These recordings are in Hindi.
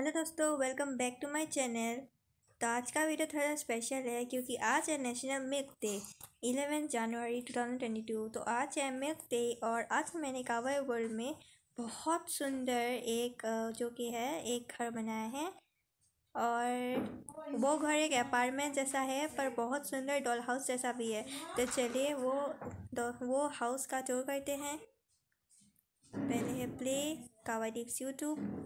हेलो दोस्तों welcome back to my channel तो आज का वीडियो थोड़ा स्पेशल है क्योंकि आज है national milk day eleventh January two thousand twenty two तो आज है मिल्क डे और आज मैंने कावर वर्ल्ड में बहुत सुंदर एक जो कि है एक घर बनाया है और वो घर एक अपार्टमेंट जैसा है पर बहुत सुंदर डॉल हाउस जैसा भी है तो चलिए वो वो हाउस का टूर करते हैं पहले है प्ले कावा डिक्स यूट्यूब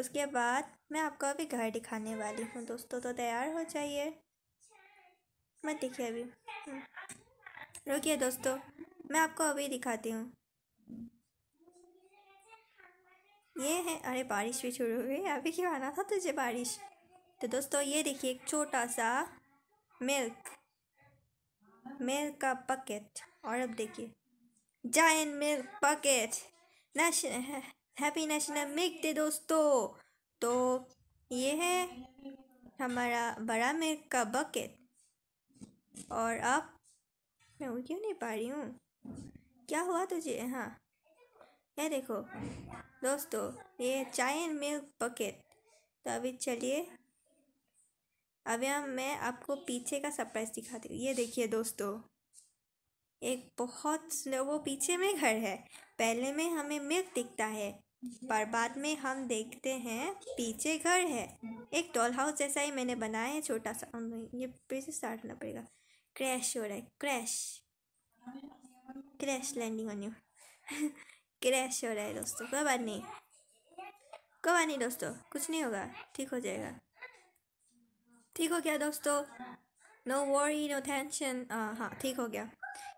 उसके बाद मैं आपको अभी घर दिखाने वाली हूँ दोस्तों तो तैयार हो जाइए मैं देखिए अभी हम्म। रुकिए दोस्तों मैं आपको अभी दिखाती हूँ ये है अरे बारिश भी शुरू हुई अभी क्यों आना था तुझे बारिश तो दोस्तों ये देखिए एक छोटा सा मिल्क मिल्क का पकेट और अब देखिए जाइन milk packet national happy national milk day दोस्तों तो ये है हमारा बड़ा मिल्क का बकेट और अब मैं उड़ क्यों नहीं पा रही हूँ क्या हुआ तुझे हाँ ये देखो दोस्तों ये चाय मिल्क बकेट तो अभी चलिए अभी हम मैं आपको पीछे का सरप्राइज दिखाती हूँ ये देखिए दोस्तों एक बहुत वो पीछे में घर है पहले में हमें मिल्क दिखता है पर बाद में हम देखते हैं पीछे घर है एक डॉल हाउस जैसा ही मैंने बनाया है छोटा सा ये फिर से स्टार्ट करना पड़ेगा क्रैश हो रहा है crash crash landing on you crash हो रहा है दोस्तों कोई बात नहीं कोई बात नहीं दोस्तों कुछ नहीं होगा ठीक हो जाएगा ठीक हो गया दोस्तों नो वॉरी नो टेंशन हाँ ठीक हो गया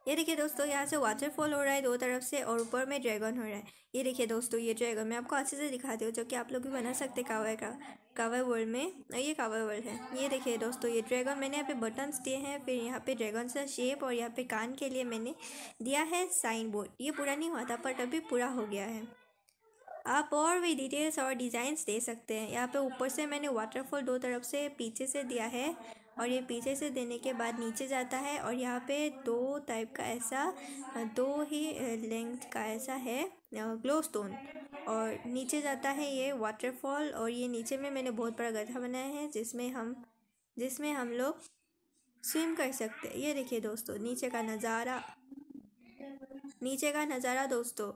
ये देखिए दोस्तों यहाँ से वाटरफॉल हो रहा है दो तरफ से और ऊपर में ड्रैगन हो रहा है ये देखिए दोस्तों ये ड्रैगन मैं आपको अच्छे से दिखाती हूँ जो कि आप लोग भी बना सकते कावे का कावे वर्ल्ड में ये कावे वर्ल्ड है ये देखिए दोस्तों ये ड्रैगन मैंने यहाँ पे बटन्स दिए हैं फिर यहाँ पे ड्रैगन सा शेप और यहाँ पे कान के लिए मैंने दिया है साइन बोर्ड ये पूरा नहीं हुआ था बट अभी पूरा हो गया है आप और भी डिटेल्स और डिज़ाइंस दे सकते हैं यहाँ पे ऊपर से मैंने वाटरफॉल दो तरफ से पीछे से दिया है और ये पीछे से देने के बाद नीचे जाता है और यहाँ पे दो टाइप का ऐसा दो ही लेंथ का ऐसा है ग्लो स्टोन और नीचे जाता है ये वाटरफॉल और ये नीचे में मैंने बहुत बड़ा गड्ढा बनाया है जिसमें हम जिसमें हम लोग स्विम कर सकते हैं ये देखिए दोस्तों नीचे का नज़ारा नीचे का नज़ारा दोस्तों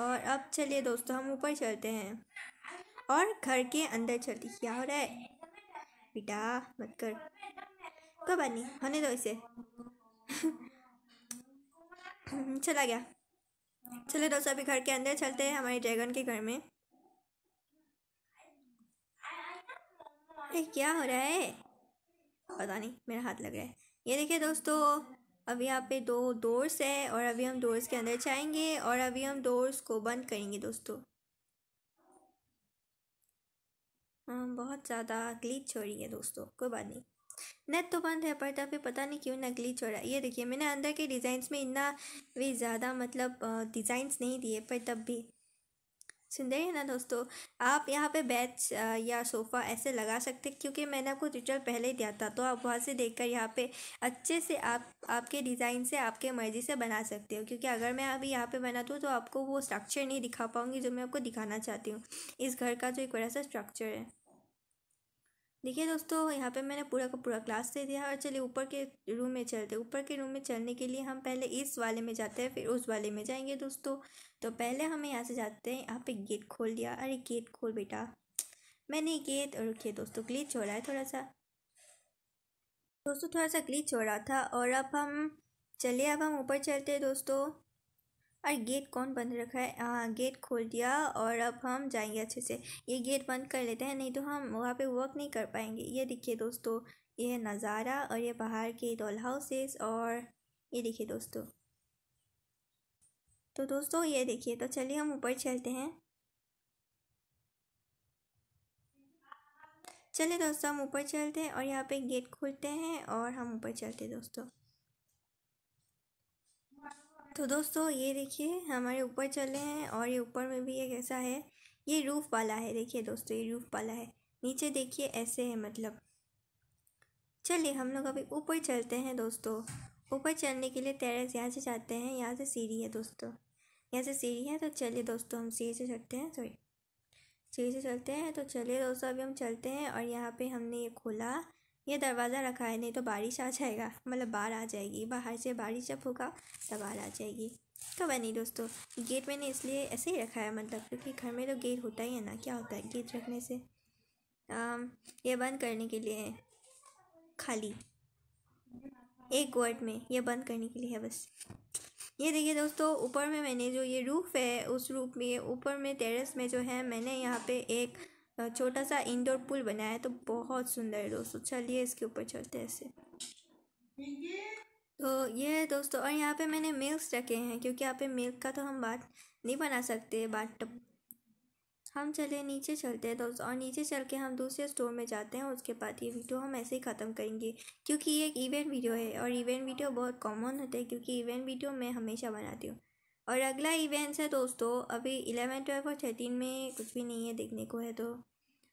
और अब चलिए दोस्तों हम ऊपर चलते हैं और घर के अंदर चलते क्या हो रहा है बेटा मत कर का पानी होने दो इसे चला गया चले दोस्तों अभी घर के अंदर चलते हैं हमारे ड्रैगन के घर में ए, क्या हो रहा है पता नहीं मेरा हाथ लग रहा है ये देखिए दोस्तों अभी यहाँ पे दो डोर्स है और अभी हम डोर्स के अंदर जाएंगे और अभी हम डोर्स को बंद करेंगे दोस्तों हाँ बहुत ज़्यादा ग्लीच हो रही है दोस्तों कोई बात नहीं नेट तो बंद है पर फिर पता नहीं क्यों नकली छोड़ा ये देखिए मैंने अंदर के डिज़ाइंस में इतना भी ज़्यादा मतलब डिज़ाइंस नहीं दिए पर तब भी सुंदर है ना दोस्तों आप यहाँ पे बैच या सोफ़ा ऐसे लगा सकते क्योंकि मैंने आपको ट्यूटर पहले ही दिया था तो आप वहाँ से देखकर यहाँ पे अच्छे से आप आपके डिज़ाइन से आपके मर्ज़ी से बना सकते हो क्योंकि अगर मैं अभी यहाँ पे बनाती हूँ तो आपको वो स्ट्रक्चर नहीं दिखा पाऊँगी जो मैं आपको दिखाना चाहती हूँ इस घर का जो एक बड़ा सा स्ट्रक्चर है देखिए दोस्तों यहाँ पे मैंने पूरा का पूरा क्लास दे दिया और चलिए ऊपर के रूम में चलते हैं ऊपर के रूम में चलने के लिए हम पहले इस वाले में जाते हैं फिर उस वाले में जाएंगे दोस्तों तो पहले हमें यहाँ से जाते हैं यहाँ पे गेट खोल दिया अरे गेट खोल बेटा मैंने गेट और रुकिए दोस्तों क्लीच हो रहा है थोड़ा सा दोस्तों थोड़ा सा क्लीच हो रहा था और अब हम चलिए अब हम ऊपर चलते हैं दोस्तों और गेट कौन बंद रखा है आ, गेट खोल दिया और अब हम जाएंगे अच्छे से ये गेट बंद कर लेते हैं नहीं तो हम वहाँ पे वर्क नहीं कर पाएंगे ये देखिए दोस्तों ये है नज़ारा और ये बाहर के डॉल हाउसेस और ये देखिए दोस्तों तो दोस्तों ये देखिए तो चलिए हम ऊपर चलते हैं चलिए दोस्तों हम ऊपर चलते हैं और यहाँ पे गेट खोलते हैं और हम ऊपर चलते हैं दोस्तों तो दोस्तों ये देखिए हमारे ऊपर चले हैं और ये ऊपर में भी एक ऐसा है ये रूफ़ वाला है देखिए दोस्तों ये रूफ़ वाला है नीचे देखिए ऐसे है मतलब चलिए हम लोग अभी ऊपर चलते हैं दोस्तों ऊपर चलने के लिए टेरेस यहाँ से जाते हैं यहाँ से सीढ़ी है दोस्तों यहाँ से सीढ़ी है तो चलिए दोस्तों हम सीढ़ी से चलते हैं सॉरी सीढ़ी से चलते हैं तो चलिए दोस्तों अभी हम चलते हैं और यहाँ पे हमने ये खोला ये दरवाज़ा रखा है नहीं तो बारिश आ जाएगा मतलब बाहर आ जाएगी बाहर से बारिश जब होगा तब बाढ़ आ जाएगी तो वह नहीं दोस्तों गेट मैंने इसलिए ऐसे ही रखा है मतलब क्योंकि घर में तो गेट होता ही है ना क्या होता है गेट रखने से यह ये बंद करने के लिए खाली एक वर्ड में ये बंद करने के लिए है बस ये देखिए दोस्तों ऊपर में मैंने जो ये रूफ़ है उस रूप में ऊपर में टेरेस में जो है मैंने यहाँ पे एक छोटा सा इंडोर पुल बनाया है तो बहुत सुंदर है दोस्तों चलिए इसके ऊपर चलते हैं ऐसे तो ये है दोस्तों और यहाँ पे मैंने मिल्क रखे हैं क्योंकि यहाँ पे मिल्क का तो हम बात नहीं बना सकते बाट हम चले नीचे चलते हैं दोस्तों और नीचे चल के हम दूसरे स्टोर में जाते हैं उसके बाद ये वीडियो हम ऐसे ही ख़त्म करेंगे क्योंकि ये एक इवेंट वीडियो है और इवेंट वीडियो बहुत कॉमन होते हैं क्योंकि इवेंट वीडियो मैं हमेशा बनाती हूँ और अगला इवेंट्स है दोस्तों अभी इलेवन ट्वेल्व और थर्टीन में कुछ भी नहीं है देखने को है तो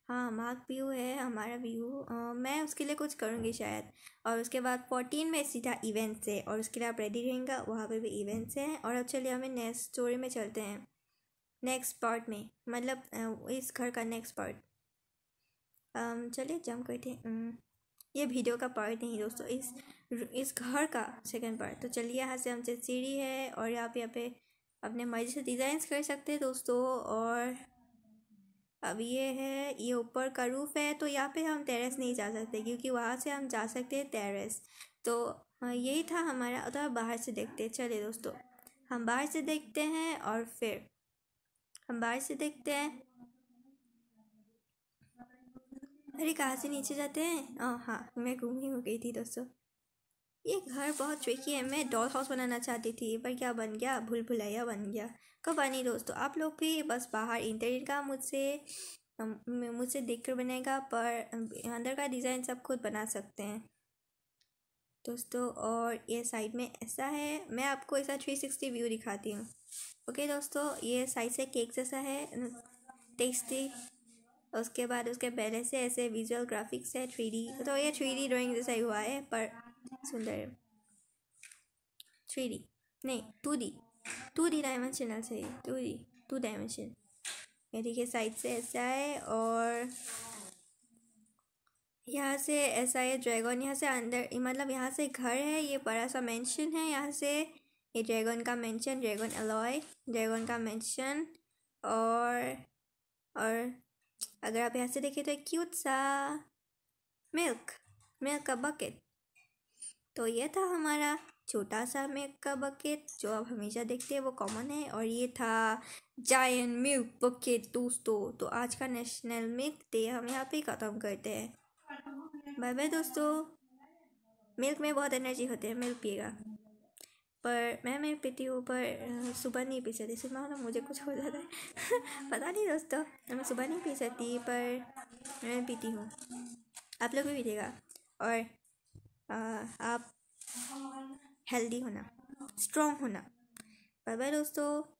हाँ मार्क व्यू है हमारा व्यू मैं उसके लिए कुछ करूँगी शायद और उसके बाद फोर्टीन में सीधा इवेंट्स है और उसके लिए आप रेडी रहेंगे वहाँ पर भी इवेंट्स हैं और अब चलिए हमें नेक्स्ट स्टोरी में चलते हैं नेक्स्ट पार्ट में मतलब इस घर का नेक्स्ट पार्ट चलिए जम करते हैं ये वीडियो का पार्ट नहीं दोस्तों इस इस घर का सेकंड पार्ट तो चलिए यहाँ से हमसे सीढ़ी है और यहाँ पे यहाँ पे अपने मर्जी से डिज़ाइंस कर सकते हैं दोस्तों और अब ये है ये ऊपर का रूफ़ है तो यहाँ पे हम टेरेस नहीं जा सकते क्योंकि वहाँ से हम जा सकते हैं टेरेस तो हाँ, यही था हमारा तो आप बाहर से देखते चले दोस्तों हम बाहर से देखते हैं और फिर हम बाहर से देखते हैं अरे कहाँ से नीचे जाते हैं हाँ हाँ मैं घूम ही हो गई थी दोस्तों ये घर बहुत ट्रिकी है मैं डॉल हाउस बनाना चाहती थी पर क्या बन गया भूल भुलैया बन गया कब आनी दोस्तों आप लोग भी बस बाहर इंटरनेट का मुझसे मुझसे देख कर बनेगा पर अंदर का डिज़ाइन सब खुद बना सकते हैं दोस्तों और ये साइड में ऐसा है मैं आपको ऐसा थ्री सिक्सटी व्यू दिखाती हूँ ओके दोस्तों ये साइड से केक जैसा है टेस्टी उसके बाद उसके पहले से ऐसे विजुअल ग्राफिक्स है थ्री तो ये थ्री डी ड्राॅइंग जैसा ही हुआ है पर सुंदर थ्री डी नहीं two D two D dimensional से टू डी टू डायमेंशन ये देखिए साइड से ऐसा है और यहाँ से ऐसा है ड्रैगन यहाँ से अंदर मतलब यहाँ से घर है ये बड़ा सा मेंशन है यहाँ से ये ड्रैगन का मेंशन ड्रैगन अलॉय ड्रैगन का मेंशन और और अगर आप यहाँ से देखें तो एक क्यूट सा मिल्क मिल्क का बकेट तो ये था हमारा छोटा सा मिल्क का बकेट जो आप हमेशा देखते हैं वो कॉमन है और ये था जायन मिल्क बकेट दोस्तों तो आज का नेशनल मिल्क डे हम यहाँ पे ख़त्म करते हैं बाय बाय दोस्तों मिल्क में बहुत एनर्जी होती है मिल्क पिएगा पर मैं मैं पीती हूँ पर सुबह नहीं पी सकती सुबह मतलब मुझे कुछ हो जाता है पता नहीं दोस्तों मैं सुबह नहीं पी सकती पर मैं पीती हूँ आप लोग भी पीजिएगा और आ, आप हेल्दी होना स्ट्रॉन्ग होना बाय बाय दोस्तों